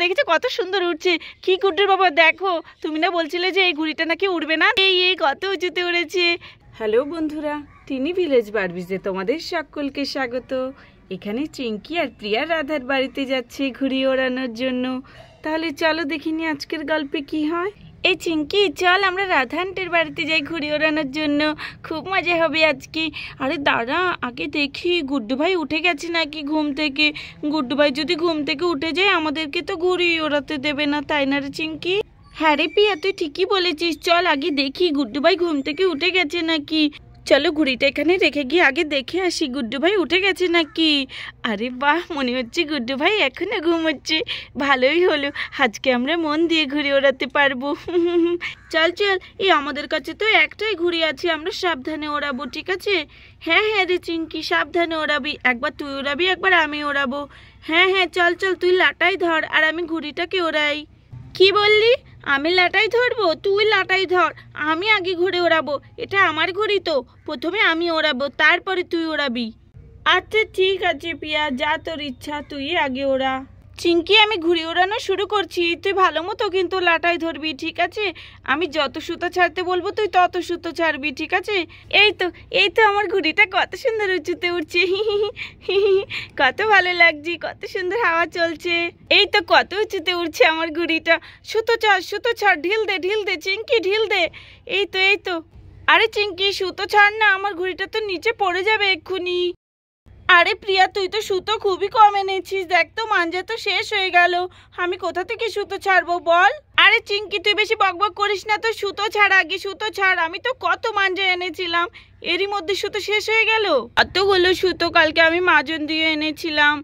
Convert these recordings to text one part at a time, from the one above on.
দেখেছো আচ্ছা, দেখেছো কত সুন্দর উঠছে কি কুটুর বাবা দেখো তুমি না বলছিলে যে এই ঘুড়িটা নাকি উড়বে না এই এই কত উঁচুতে উড়েছে হ্যালো বন্ধুরা তিনি ভিলেজ বারবিজে তোমাদের সকলকে স্বাগত এখানে চিঙ্কি আর প্রিয়া রাধার বাড়িতে যাচ্ছে ঘুড়ি ওড়ানোর জন্য তাহলে চলো দেখিনি আজকের গল্পে কি হয় এই চিঙ্কি চল আমরা রাধান্টের বাড়িতে যাই ঘুরে ওড়ানোর জন্য খুব মজা হবে আজকে আরে দাদা আগে দেখি গুড্ডু ভাই উঠে গেছে নাকি ঘুম থেকে গুড্ডু ভাই যদি ঘুম থেকে উঠে যায় আমাদেরকে তো ঘুরিয়ে ওড়াতে দেবে না তাই না রে চিঙ্কি হ্যাঁ রে পিয়া তুই ঠিকই বলেছিস চল আগে দেখি গুড্ডু ভাই ঘুম থেকে উঠে গেছে নাকি চলো ঘুড়িটা এখানে রেখে গিয়ে আগে দেখে আসি গুড্ডু ভাই উঠে গেছে নাকি আরে বাহ মনে হচ্ছে গুড্ডু ভাই এখনও ঘুমোচ্ছে ভালোই হলো আজকে আমরা মন দিয়ে ঘুরে ওড়াতে পারবো চল চল এই আমাদের কাছে তো একটাই ঘুড়ি আছে আমরা সাবধানে ওড়াবো ঠিক আছে হ্যাঁ হ্যাঁ রে চিঙ্কি সাবধানে ওড়াবি একবার তুই ওড়াবি একবার আমি ওড়াবো হ্যাঁ হ্যাঁ চল চল তুই লাটাই ধর আর আমি ঘুড়িটাকে ওড়াই কি বললি আমি লাটাই ধরবো তুই লাটাই ধর আমি আগে ঘুরে ওড়াবো এটা আমার ঘড়ি তো প্রথমে আমি ওড়াবো তারপরে তুই ওড়াবি আচ্ছা ঠিক আছে পিয়া যা তোর ইচ্ছা তুই আগে ওড়া চিঙ্কি আমি ঘুড়ি ওড়ানো শুরু করছি তুই ভালো মতো কিন্তু লাটাই ধরবি ঠিক আছে আমি যত সুতো ছাড়তে বলবো তুই তত সুতো ছাড়বি ঠিক আছে এই তো এই তো আমার ঘুড়িটা কত সুন্দর উঁচুতে উঠছে কত ভালো লাগছে কত সুন্দর হাওয়া চলছে এই তো কত উঁচুতে উঠছে আমার ঘুড়িটা সুতো ছাড় সুতো ছাড় ঢিল দে ঢিল দে চিঙ্কি ঢিল দে এই তো এই তো আরে চিঙ্কি সুতো ছাড় না আমার ঘুড়িটা তো নিচে পড়ে যাবে এক্ষুনি আরে প্রিয়া তুই তো সুতো খুবই কমে এনেছিস দেখ তো মাঞ্জা তো শেষ হয়ে গেল আমি কোথা থেকে সুতো ছাড়বো বল আরে চিঙ্কি তুই বেশি বকবক করিস না তো সুতো ছাড় আগে সুতো ছাড় আমি তো কত মাঞ্জা এনেছিলাম এরই মধ্যে সুতো শেষ হয়ে গেল হলো সুতো কালকে আমি মাজন দিয়ে এনেছিলাম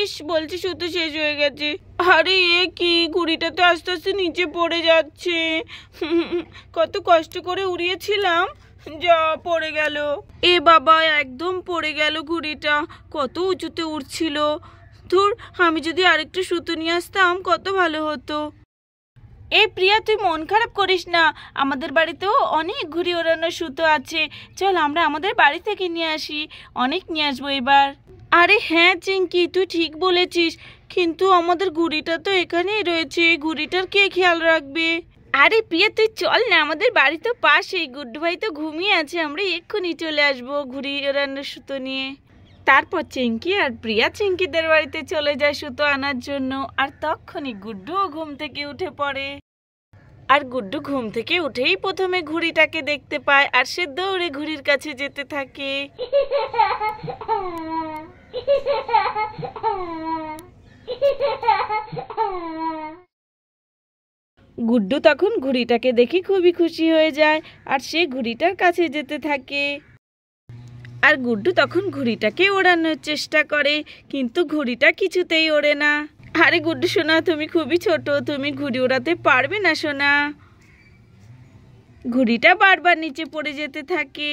ইস বলছি সুতো শেষ হয়ে গেছে আরে এ কি ঘুড়িটা তো আস্তে আস্তে নিচে পড়ে যাচ্ছে কত কষ্ট করে উড়িয়েছিলাম যা পড়ে গেল এ বাবা একদম পড়ে গেল ঘুড়িটা কত উঁচুতে উঠছিল ধুর আমি যদি আরেকটু সুতো নিয়ে আসতাম কত ভালো হতো এ প্রিয়া তুই মন খারাপ করিস না আমাদের বাড়িতেও অনেক ঘুড়ি ওড়ানোর সুতো আছে চল আমরা আমাদের বাড়ি থেকে নিয়ে আসি অনেক নিয়ে আসবো এবার আরে হ্যাঁ চিঙ্কি তুই ঠিক বলেছিস কিন্তু আমাদের ঘুড়িটা তো এখানেই রয়েছে ঘুড়িটার কে খেয়াল রাখবে আরে প্রিয়া তুই চল না আমাদের বাড়ি তো পাশেই গুড্ডু ভাই তো ঘুমিয়ে আছে আমরা এক্ষুনি চলে আসবো ঘুরি রান্নার সুতো নিয়ে তারপর চিঙ্কি আর প্রিয়া চিঙ্কিদের বাড়িতে চলে যায় সুতো আনার জন্য আর তখনই গুড্ডুও ঘুম থেকে উঠে পড়ে আর গুড্ডু ঘুম থেকে উঠেই প্রথমে ঘুড়িটাকে দেখতে পায় আর সে দৌড়ে ঘুড়ির কাছে যেতে থাকে গুড্ডু তখন ঘুড়িটাকে দেখে খুবই খুশি হয়ে যায় আর সে ঘুড়িটার কাছে যেতে থাকে আর গুড্ডু তখন ঘুড়িটাকে ওড়ানোর চেষ্টা করে কিন্তু ঘুড়িটা কিছুতেই ওড়ে না আরে গুড্ডু সোনা তুমি খুবই ছোট তুমি ঘুড়ি ওড়াতে পারবে না সোনা ঘুড়িটা বারবার নিচে পড়ে যেতে থাকে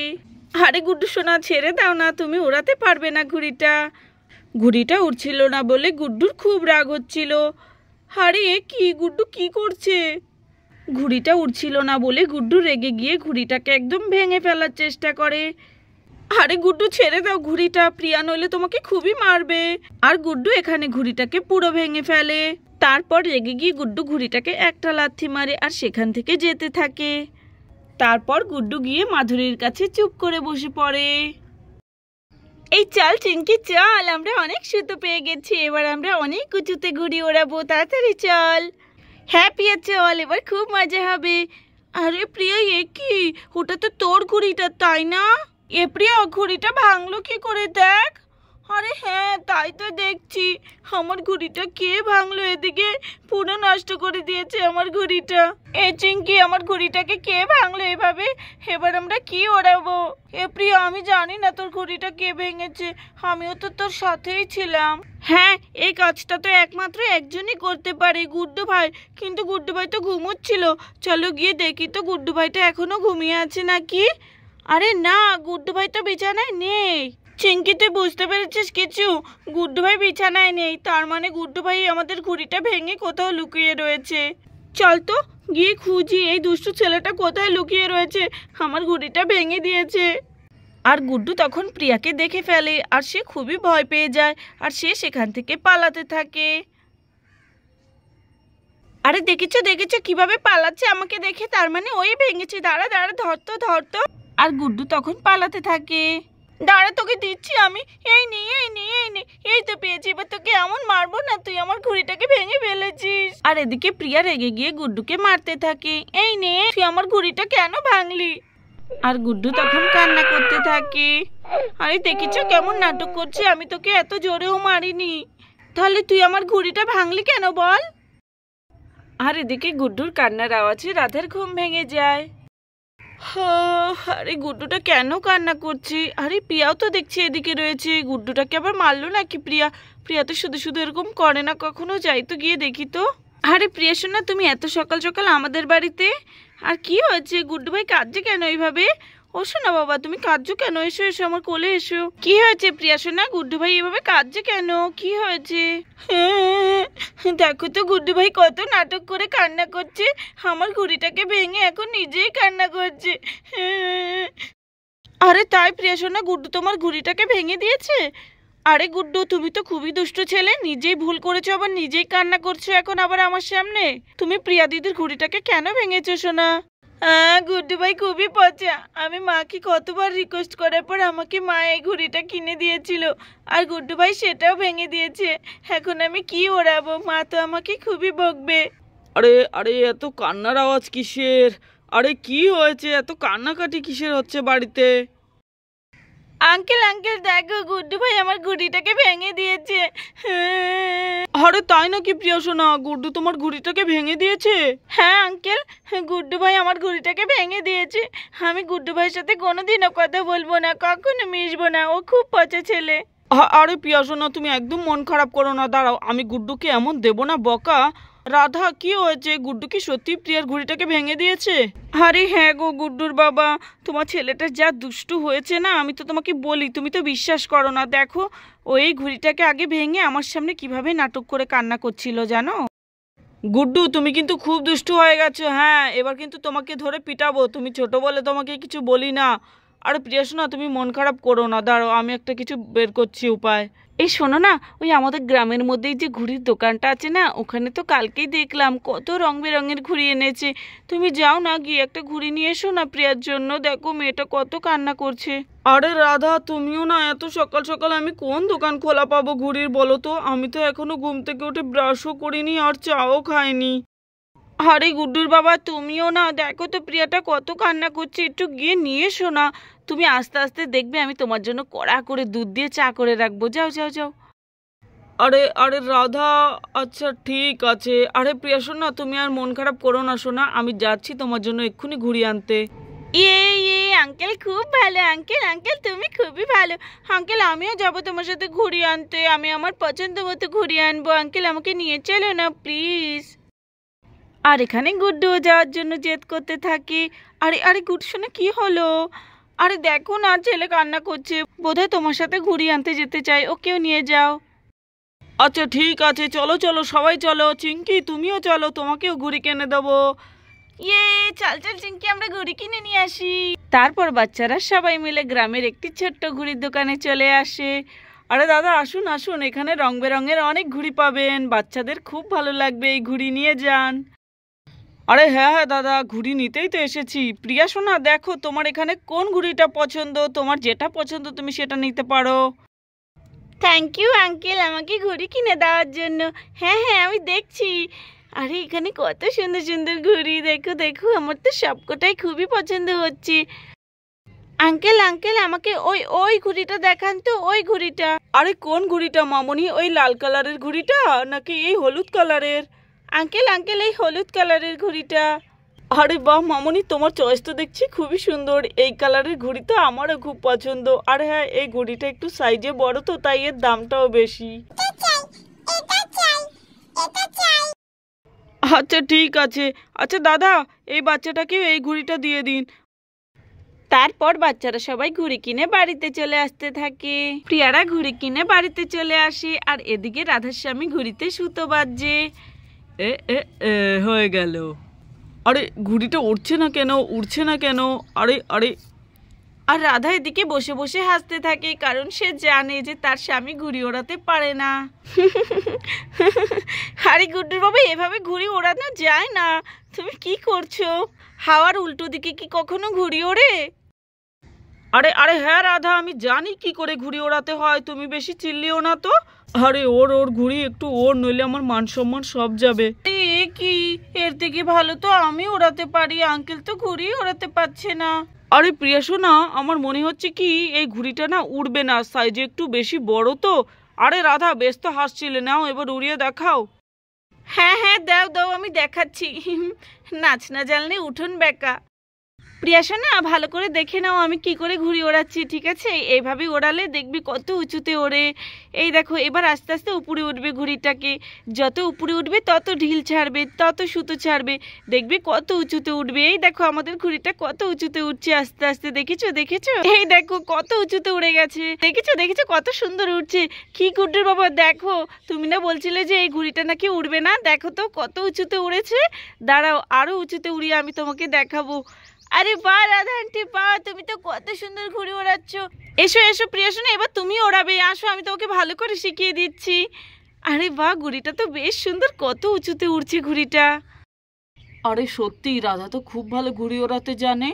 আরে গুড্ডু সোনা ছেড়ে দাও না তুমি ওড়াতে পারবে না ঘুড়িটা ঘুড়িটা উড়ছিল না বলে গুড্ডুর খুব রাগ হচ্ছিল হারে কি গুড্ডু কি করছে ঘুড়িটা উড়ছিল না বলে গুড্ডু রেগে গিয়ে ঘুড়িটাকে একদম ভেঙে ফেলার চেষ্টা করে আরে গুড্ডু ছেড়ে দাও ঘুড়িটা প্রিয়া নইলে তোমাকে খুবই মারবে আর গুড্ডু এখানে ঘুড়িটাকে পুরো ভেঙে ফেলে তারপর রেগে গিয়ে গুড্ডু ঘুড়িটাকে একটা লাথি মারে আর সেখান থেকে যেতে থাকে তারপর গুড্ডু গিয়ে মাধুরীর কাছে চুপ করে বসে পড়ে এই চাল চিনকি চল আমরা অনেক সুতো পেয়ে গেছি এবার আমরা অনেক উঁচুতে ঘুরি ওড়াবো তাড়াতাড়ি চল হ্যাঁ আছে চল এবার খুব মজা হবে আরে প্রিয়া এ কি ওটা তো তোর ঘুড়িটা তাই না এ প্রিয়া ঘুড়িটা ভাঙলো কি করে দেখ আরে হ্যাঁ তাই তো দেখছি আমার ঘুড়িটা কে ভাঙলো এদিকে পুরো নষ্ট করে দিয়েছে আমার ঘুড়িটা এ চিঙ্কি আমার ঘুড়িটাকে কে ভাঙলো এভাবে এবার আমরা কি ওড়াবো এ প্রিয় আমি জানি না তোর ঘুড়িটা কে ভেঙেছে আমিও তো তোর সাথেই ছিলাম হ্যাঁ এই কাজটা তো একমাত্র একজনই করতে পারে গুড্ডু ভাই কিন্তু গুড্ডু ভাই তো ঘুমোচ্ছিল চলো গিয়ে দেখি তো গুড্ডু ভাইটা এখনো ঘুমিয়ে আছে নাকি আরে না গুড্ডু ভাই তো বিছানায় নেই চিঙ্কি তুই বুঝতে পেরেছিস কিছু গুড্ডু ভাই বিছানায় নেই তার মানে গুড্ডু ভাই আমাদের ঘুড়িটা ভেঙে কোথাও লুকিয়ে রয়েছে চল তো গিয়ে খুঁজি এই দুষ্টু ছেলেটা কোথায় লুকিয়ে রয়েছে আমার ঘুড়িটা ভেঙে দিয়েছে আর গুড্ডু তখন প্রিয়াকে দেখে ফেলে আর সে খুবই ভয় পেয়ে যায় আর সে সেখান থেকে পালাতে থাকে আরে দেখেছো দেখেছো কিভাবে পালাচ্ছে আমাকে দেখে তার মানে ওই ভেঙেছে দাঁড়া দাঁড়া ধরতো ধরতো আর গুড্ডু তখন পালাতে থাকে দাঁড়া তোকে দিচ্ছি আমি এই নি এই নি এই নি এই তো পেয়েছি এবার তোকে এমন মারবো না তুই আমার ঘুড়িটাকে ভেঙে ফেলেছিস আর এদিকে প্রিয়া রেগে গিয়ে গুড্ডুকে মারতে থাকে এই নে তুই আমার ঘুড়িটা কেন ভাঙলি আর গুড্ডু তখন কান্না করতে থাকে আরে দেখেছ কেমন নাটক করছে আমি তোকে এত জোরেও মারিনি তাহলে তুই আমার ঘুড়িটা ভাঙলি কেন বল আর এদিকে গুড্ডুর কান্নার আওয়াজে রাধার ঘুম ভেঙে যায় হ্যাঁ, আরে গুড্ডুটা কেন কান্না করছে আরে প্রিয়াও তো দেখছি এদিকে রয়েছে গুড্ডুটাকে আবার মারলো নাকি প্রিয়া প্রিয়া তো শুধু শুধু এরকম করে না কখনো যাই তো গিয়ে দেখি তো আরে প্রিয়া শোনা তুমি এত সকাল সকাল আমাদের বাড়িতে আর কি হয়েছে গুড্ডু ভাই কাঁদছে কেন এইভাবে ও সোনা বাবা তুমি কাঁদছো কেন এসো এসো আমার কোলে এসো কি হয়েছে প্রিয়া সোনা গুড্ডু ভাই এভাবে কাঁদছে কেন কি হয়েছে দেখো তো গুড্ডু ভাই কত নাটক করে কান্না করছে আমার ঘুড়িটাকে ভেঙে এখন নিজেই কান্না করছে আরে তাই প্রিয়া সোনা গুড্ডু তোমার ঘুড়িটাকে ভেঙে দিয়েছে আরে গুড্ডু তুমি তো খুবই দুষ্ট ছেলে নিজেই ভুল করেছো আবার নিজেই কান্না করছো এখন আবার আমার সামনে তুমি প্রিয়া দিদির ঘুড়িটাকে কেন ভেঙেছো সোনা হ্যাঁ গুড্ডু ভাই খুবই পচা আমি মাকে কতবার রিকোয়েস্ট করার পর আমাকে মা এই ঘুড়িটা কিনে দিয়েছিল আর গুড্ডু ভাই সেটাও ভেঙে দিয়েছে এখন আমি কি ওড়াবো মা তো আমাকে খুবই বকবে আরে আরে এত কান্নার আওয়াজ কিসের আরে কি হয়েছে এত কান্নাকাটি কিসের হচ্ছে বাড়িতে আঙ্কেল আঙ্কেল দেখো গুড্ডু ভাই আমার ঘুড়িটাকে ভেঙে দিয়েছে হ্যাঁ আরে তাই নাকি প্রিয় সোনা গুড্ডু তোমার ঘুড়িটাকে ভেঙে দিয়েছে হ্যাঁ আঙ্কেল গুড্ডু ভাই আমার ঘুড়িটাকে ভেঙে দিয়েছে আমি গুড্ডু ভাইয়ের সাথে কোনোদিনও কথা বলবো না কখনো মিশবো না ও খুব পচে ছেলে আরে পিয়া সোনা তুমি একদম মন খারাপ করো না দাঁড়াও আমি গুড্ডুকে এমন দেবো না বকা রাধা কি হয়েছে গুড্ডু কি সত্যি প্রিয়ার ঘুড়িটাকে ভেঙে দিয়েছে আরে হ্যাঁ গো গুড্ডুর বাবা তোমার ছেলেটা যা দুষ্টু হয়েছে না আমি তো তোমাকে বলি তুমি তো বিশ্বাস করো না দেখো ওই ঘুড়িটাকে আগে ভেঙে আমার সামনে কিভাবে নাটক করে কান্না করছিল জানো গুড্ডু তুমি কিন্তু খুব দুষ্টু হয়ে গেছো হ্যাঁ এবার কিন্তু তোমাকে ধরে পিটাবো তুমি ছোট বলে তোমাকে কিছু বলি না আরে প্রিয়াসোনা তুমি মন খারাপ করো না দাঁড়ো আমি একটা কিছু বের করছি উপায় এই শোনো না ওই আমাদের গ্রামের মধ্যেই যে ঘুড়ির দোকানটা আছে না ওখানে তো কালকেই দেখলাম কত রং বেরঙের ঘুড়ি এনেছে তুমি যাও না গিয়ে একটা ঘুড়ি নিয়ে এসো না প্রিয়ার জন্য দেখো মেয়েটা কত কান্না করছে আরে রাধা তুমিও না এত সকাল সকাল আমি কোন দোকান খোলা পাবো ঘুড়ির বলো তো আমি তো এখনো ঘুম থেকে উঠে ব্রাশও করিনি আর চাও খাইনি আরে গুড্ডুর বাবা তুমিও না দেখো তো প্রিয়াটা কত কান্না করছে একটু গিয়ে নিয়ে এসো না তুমি আস্তে আস্তে দেখবে আমি তোমার জন্য কড়া করে দুধ দিয়ে চা করে রাখবো যাও যাও যাও আরে আরে রাধা আচ্ছা ঠিক আছে আরে প্রিয়া শোন না তুমি আর মন খারাপ করো না শোনা আমি যাচ্ছি তোমার জন্য এক্ষুনি ঘুরিয়ে আনতে ইয়ে ইয়ে আঙ্কেল খুব ভালো আঙ্কেল আঙ্কেল তুমি খুবই ভালো আঙ্কেল আমিও যাবো তোমার সাথে ঘুরিয়ে আনতে আমি আমার পছন্দ মতো ঘুরিয়ে আনবো আঙ্কেল আমাকে নিয়ে চলো না প্লিজ আর এখানে গুড্ডুও যাওয়ার জন্য জেদ করতে থাকি আরে আরে গুড শুনে কি হলো আরে দেখো না ছেলে কান্না করছে বোধহয় তোমার সাথে ঘুরিয়ে আনতে যেতে চাই ওকেও নিয়ে যাও আচ্ছা ঠিক আছে চলো চলো সবাই চলো চিঙ্কি তুমিও চলো তোমাকেও ঘুড়ি কিনে দেবো ইয়ে চাল চাল চিঙ্কি আমরা ঘুড়ি কিনে নিয়ে আসি তারপর বাচ্চারা সবাই মিলে গ্রামের একটি ছোট্ট ঘুড়ির দোকানে চলে আসে আরে দাদা আসুন আসুন এখানে রং বেরঙের অনেক ঘুড়ি পাবেন বাচ্চাদের খুব ভালো লাগবে এই ঘুড়ি নিয়ে যান আরে হ্যাঁ হ্যাঁ দাদা ঘুড়ি নিতেই তো এসেছি প্রিয়া সোনা দেখো তোমার এখানে কোন ঘুড়িটা পছন্দ তোমার যেটা পছন্দ তুমি সেটা নিতে পারো থ্যাংক ইউ আঙ্কেল আমাকে ঘুড়ি কিনে দেওয়ার জন্য হ্যাঁ হ্যাঁ আমি দেখছি আরে এখানে কত সুন্দর সুন্দর ঘুড়ি দেখো দেখো আমার তো সবকটাই খুবই পছন্দ হচ্ছে আঙ্কেল আঙ্কেল আমাকে ওই ওই ঘুড়িটা দেখান তো ওই ঘুড়িটা আরে কোন ঘুড়িটা মামনি ওই লাল কালারের ঘুড়িটা নাকি এই হলুদ কালারের আঙ্কেল আঙ্কেল এই হলুদ কালারের ঘুড়িটা আরে বাহ মামনি তোমার চয়েস তো দেখছি খুবই সুন্দর এই কালারের ঘুড়ি তো আমারও খুব পছন্দ আর হ্যাঁ এই ঘুড়িটা একটু সাইজে বড় তো তাই এর দামটাও বেশি আচ্ছা ঠিক আছে আচ্ছা দাদা এই বাচ্চাটাকে এই ঘুড়িটা দিয়ে দিন তারপর বাচ্চারা সবাই ঘুড়ি কিনে বাড়িতে চলে আসতে থাকে প্রিয়ারা ঘুড়ি কিনে বাড়িতে চলে আসে আর এদিকে রাধাস্বামী ঘুড়িতে সুতো বাজে এ এ এ হয়ে গেল আরে ঘুড়িটা উঠছে না কেন উঠছে না কেন আরে আরে আর রাধা এদিকে বসে বসে হাসতে থাকে কারণ সে জানে যে তার স্বামী ঘুড়ি ওড়াতে পারে না হারি গুড্ডুর বাবা এভাবে ঘুড়ি ওড়ানো যায় না তুমি কি করছো হাওয়ার উল্টো দিকে কি কখনো ঘুড়ি ওড়ে আরে আরে হ্যাঁ রাধা আমি জানি কি করে ঘুড়ি ওড়াতে হয় তুমি বেশি চিল্লিও না তো আরে ওর ওর ঘুড়ি একটু ওর নইলে আমার মান সম্মান সব যাবে এ কি এর থেকে ভালো তো আমি ওড়াতে পারি আঙ্কেল তো ঘুড়ি ওড়াতে পারছে না আরে প্রিয়া শোনা আমার মনে হচ্ছে কি এই ঘুড়িটা না উড়বে না সাইজে একটু বেশি বড় তো আরে রাধা বেশ তো হাসছিলে নাও এবার উড়িয়ে দেখাও হ্যাঁ হ্যাঁ দাও দাও আমি দেখাচ্ছি নাচ না জানলে উঠুন বেকা প্রিয়াসা না ভালো করে দেখে নাও আমি কি করে ঘুরি ওড়াচ্ছি ঠিক আছে এইভাবে ওড়ালে দেখবি কত উঁচুতে ওড়ে এই দেখো এবার আস্তে আস্তে উপরে উঠবে ঘুড়িটাকে যত উপরে উঠবে তত ঢিল ছাড়বে তত সুতো ছাড়বে দেখবি কত উঁচুতে উঠবে এই দেখো আমাদের ঘুড়িটা কত উঁচুতে উঠছে আস্তে আস্তে দেখেছো দেখেছো এই দেখো কত উঁচুতে উড়ে গেছে দেখেছো দেখেছো কত সুন্দর উঠছে কি গুড্ডুর বাবা দেখো তুমি না বলছিলে যে এই ঘুড়িটা নাকি উড়বে না দেখো তো কত উঁচুতে উড়েছে দাঁড়াও আরও উঁচুতে উড়িয়ে আমি তোমাকে দেখাবো আরে বা রাধা আন্টি বা তুমি তো কত সুন্দর ঘুড়ি ওড়াচ্ছ এসো এসো প্রিয়া শোনো এবার তুমি ওড়াবে আসো আমি তোমাকে ভালো করে শিখিয়ে দিচ্ছি আরে বা ঘুড়িটা তো বেশ সুন্দর কত উঁচুতে উড়ছে ঘুড়িটা আরে সত্যি রাধা তো খুব ভালো ঘুড়ি ওড়াতে জানে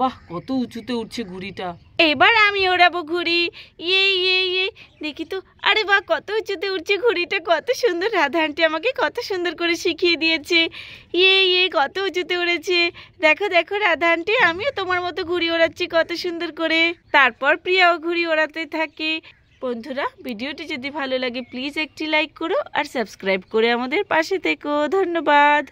বাহ কত উঁচুতে উঠছে ঘুড়িটা এবার আমি ওড়াবো ঘুড়ি ইয়ে এই ইয়ে, দেখি তো আরে বা কত উঁচুতে উঠছে ঘুড়িটা কত সুন্দর রাধা আন্টি আমাকে কত সুন্দর করে শিখিয়ে দিয়েছে ইয়ে ইয়ে কত উঁচুতে উড়েছে দেখো দেখো রাধা আন্টি আমিও তোমার মতো ঘুড়ি ওড়াচ্ছি কত সুন্দর করে তারপর প্রিয়াও ঘুড়ি ওড়াতে থাকে বন্ধুরা ভিডিওটি যদি ভালো লাগে প্লিজ একটি লাইক করো আর সাবস্ক্রাইব করে আমাদের পাশে থেকো ধন্যবাদ